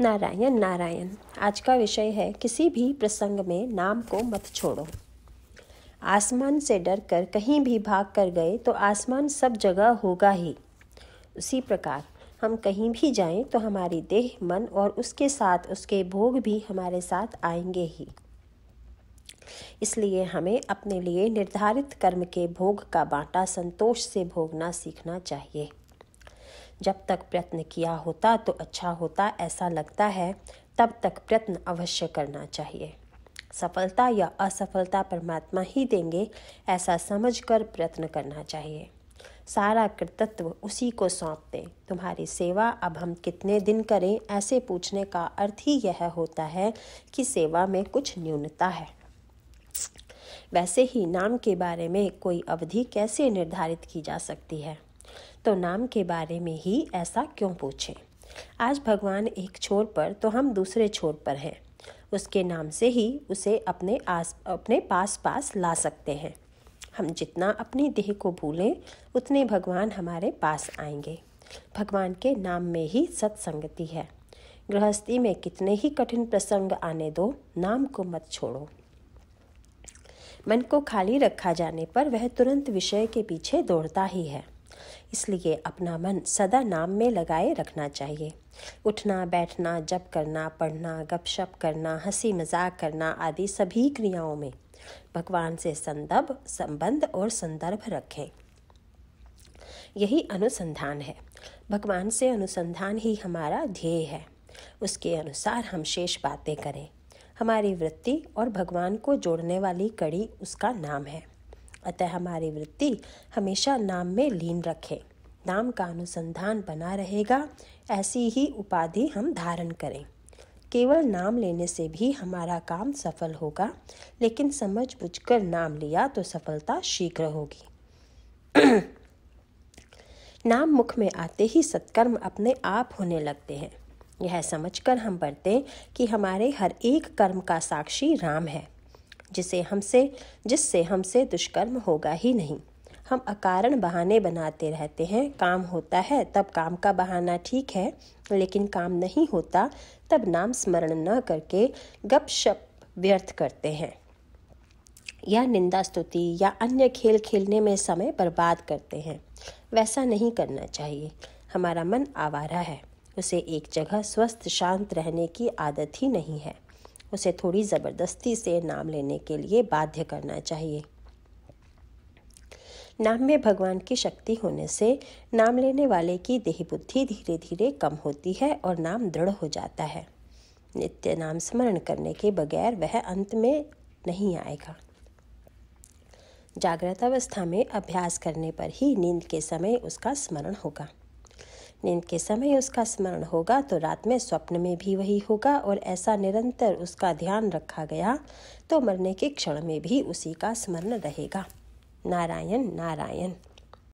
नारायण नारायण आज का विषय है किसी भी प्रसंग में नाम को मत छोड़ो आसमान से डर कर कहीं भी भाग कर गए तो आसमान सब जगह होगा ही उसी प्रकार हम कहीं भी जाएं तो हमारी देह मन और उसके साथ उसके भोग भी हमारे साथ आएंगे ही इसलिए हमें अपने लिए निर्धारित कर्म के भोग का बांटा संतोष से भोगना सीखना चाहिए जब तक प्रयत्न किया होता तो अच्छा होता ऐसा लगता है तब तक प्रयत्न अवश्य करना चाहिए सफलता या असफलता परमात्मा ही देंगे ऐसा समझकर प्रयत्न करना चाहिए सारा कृतत्व उसी को सौंप दें तुम्हारी सेवा अब हम कितने दिन करें ऐसे पूछने का अर्थ ही यह होता है कि सेवा में कुछ न्यूनता है वैसे ही नाम के बारे में कोई अवधि कैसे निर्धारित की जा सकती है तो नाम के बारे में ही ऐसा क्यों पूछें आज भगवान एक छोर पर तो हम दूसरे छोर पर हैं उसके नाम से ही उसे अपने आस अपने पास पास ला सकते हैं हम जितना अपने देह को भूलें उतने भगवान हमारे पास आएंगे भगवान के नाम में ही सत्संगति है गृहस्थी में कितने ही कठिन प्रसंग आने दो नाम को मत छोड़ो मन को खाली रखा जाने पर वह तुरंत विषय के पीछे दौड़ता ही है इसलिए अपना मन सदा नाम में लगाए रखना चाहिए उठना बैठना जप करना पढ़ना गपशप करना हंसी मजाक करना आदि सभी क्रियाओं में भगवान से संदर्भ संबंध और संदर्भ रखें यही अनुसंधान है भगवान से अनुसंधान ही हमारा ध्येय है उसके अनुसार हम शेष बातें करें हमारी वृत्ति और भगवान को जोड़ने वाली कड़ी उसका नाम है अतः हमारी वृत्ति हमेशा नाम में लीन रखे नाम का अनुसंधान बना रहेगा ऐसी ही उपाधि हम धारण करें केवल नाम लेने से भी हमारा काम सफल होगा लेकिन समझ बुझ नाम लिया तो सफलता शीघ्र होगी नाम मुख में आते ही सत्कर्म अपने आप होने लगते हैं यह समझकर हम बढ़ते कि हमारे हर एक कर्म का साक्षी राम है जिसे हमसे जिससे हमसे दुष्कर्म होगा ही नहीं हम अकारण बहाने बनाते रहते हैं काम होता है तब काम का बहाना ठीक है लेकिन काम नहीं होता तब नाम स्मरण न करके गपशप व्यर्थ करते हैं या निंदा स्तुति या अन्य खेल खेलने में समय बर्बाद करते हैं वैसा नहीं करना चाहिए हमारा मन आवारा है उसे एक जगह स्वस्थ शांत रहने की आदत ही नहीं है उसे थोड़ी ज़बरदस्ती से नाम लेने के लिए बाध्य करना चाहिए नाम में भगवान की शक्ति होने से नाम लेने वाले की देह बुद्धि धीरे धीरे कम होती है और नाम दृढ़ हो जाता है नित्य नाम स्मरण करने के बगैर वह अंत में नहीं आएगा जागृत अवस्था में अभ्यास करने पर ही नींद के समय उसका स्मरण होगा नींद के समय उसका स्मरण होगा तो रात में स्वप्न में भी वही होगा और ऐसा निरंतर उसका ध्यान रखा गया तो मरने के क्षण में भी उसी का स्मरण रहेगा नारायण नारायण